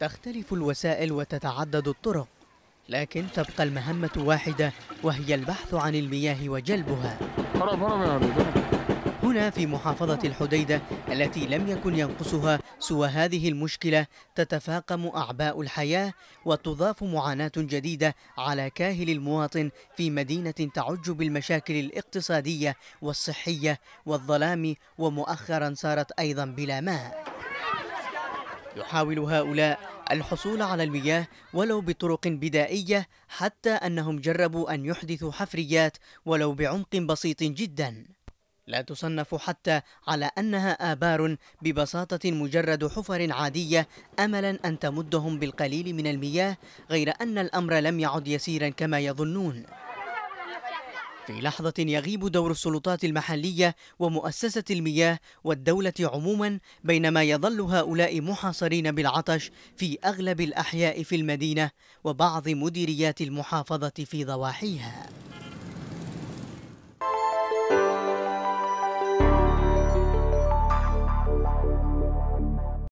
تختلف الوسائل وتتعدد الطرق لكن تبقى المهمة واحدة وهي البحث عن المياه وجلبها هنا في محافظة الحديدة التي لم يكن ينقصها سوى هذه المشكلة تتفاقم أعباء الحياة وتضاف معاناة جديدة على كاهل المواطن في مدينة تعج بالمشاكل الاقتصادية والصحية والظلام ومؤخرا صارت أيضا بلا ماء يحاول هؤلاء الحصول على المياه ولو بطرق بدائية حتى أنهم جربوا أن يحدثوا حفريات ولو بعمق بسيط جدا لا تصنف حتى على أنها آبار ببساطة مجرد حفر عادية أملا أن تمدهم بالقليل من المياه غير أن الأمر لم يعد يسيرا كما يظنون في لحظة يغيب دور السلطات المحلية ومؤسسة المياه والدولة عموما بينما يظل هؤلاء محاصرين بالعطش في أغلب الأحياء في المدينة وبعض مديريات المحافظة في ضواحيها